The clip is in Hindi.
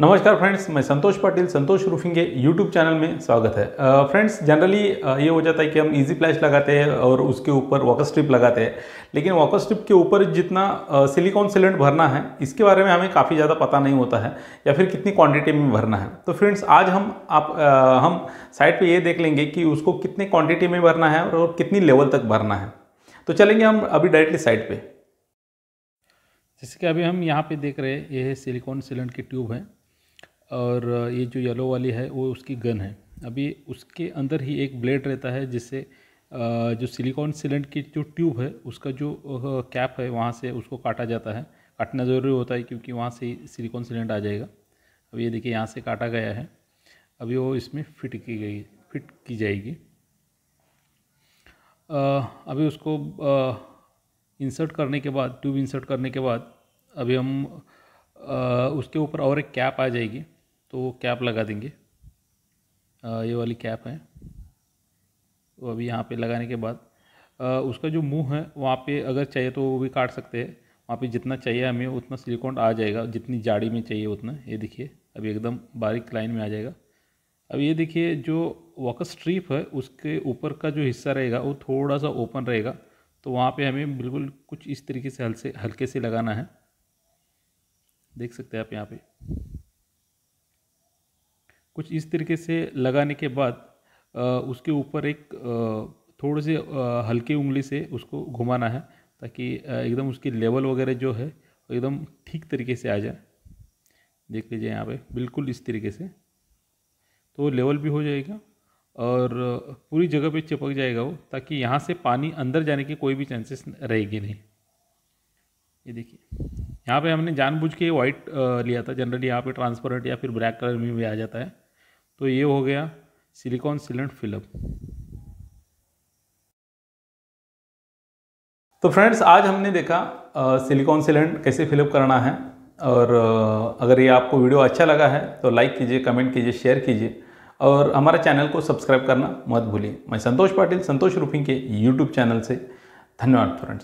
नमस्कार फ्रेंड्स मैं संतोष पाटिल संतोष रूफिंग के यूट्यूब चैनल में स्वागत है फ्रेंड्स uh, जनरली uh, ये हो जाता है कि हम इजी प्लैश लगाते हैं और उसके ऊपर वॉकर स्ट्रिप लगाते हैं लेकिन वॉकर स्ट्रिप के ऊपर जितना सिलिकॉन uh, सिलेंट भरना है इसके बारे में हमें काफ़ी ज़्यादा पता नहीं होता है या फिर कितनी क्वान्टिटी में भरना है तो फ्रेंड्स आज हम आप uh, हम साइट पर ये देख लेंगे कि उसको कितने क्वान्टिटी में भरना है और कितनी लेवल तक भरना है तो चलेंगे हम अभी डायरेक्टली साइड पर जैसे कि अभी हम यहाँ पे देख रहे हैं ये है सिलिकॉन सिलेंट की ट्यूब है और ये जो येलो वाली है वो उसकी गन है अभी उसके अंदर ही एक ब्लेड रहता है जिससे जो सिलिकॉन सिलेंट की जो ट्यूब है उसका जो कैप है वहाँ से उसको काटा जाता है काटना ज़रूरी होता है क्योंकि वहाँ से ही सिलिकॉन सिलेंट आ जाएगा अब ये देखिए यहाँ से काटा गया है अभी वो इसमें फिट की गई फिट की जाएगी अभी उसको इंसर्ट करने के बाद ट्यूब इंसर्ट करने के बाद अभी हम उसके ऊपर और एक कैप आ जाएगी तो कैप लगा देंगे आ, ये वाली कैप है तो अभी यहाँ पे लगाने के बाद आ, उसका जो मुंह है वहाँ पे अगर चाहिए तो वो भी काट सकते हैं वहाँ पे जितना चाहिए हमें उतना सिलिकॉन आ जाएगा जितनी जाड़ी में चाहिए उतना ये देखिए अभी एकदम बारीक लाइन में आ जाएगा अब ये देखिए जो वॉकर स्ट्रीप है उसके ऊपर का जो हिस्सा रहेगा वो थोड़ा सा ओपन रहेगा तो वहाँ पे हमें बिल्कुल कुछ इस तरीके से हल्के से लगाना है देख सकते हैं आप यहाँ पे कुछ इस तरीके से लगाने के बाद उसके ऊपर एक थोड़े से हल्की उंगली से उसको घुमाना है ताकि एकदम उसकी लेवल वगैरह जो है एकदम ठीक तरीके से आ जाए देख लीजिए यहाँ पे बिल्कुल इस तरीके से तो लेवल भी हो जाएगा और पूरी जगह पे चिपक जाएगा वो ताकि यहाँ से पानी अंदर जाने के कोई भी चांसेस रहेगी नहीं ये देखिए यहाँ पे हमने जानबूझ के वाइट लिया था जनरली यहाँ पे ट्रांसपेरेंट या फिर ब्लैक कलर में भी आ जाता है तो ये हो गया सिलिकॉन सिलेंट फिलअप तो फ्रेंड्स आज हमने देखा सिलिकॉन सिलेंट कैसे फिलअप करना है और आ, अगर ये आपको वीडियो अच्छा लगा है तो लाइक कीजिए कमेंट कीजिए शेयर कीजिए और हमारे चैनल को सब्सक्राइब करना मत भूलिए मैं संतोष पाटिल संतोष रूफिंग के यूट्यूब चैनल से धन्यवाद फ्रेंड्स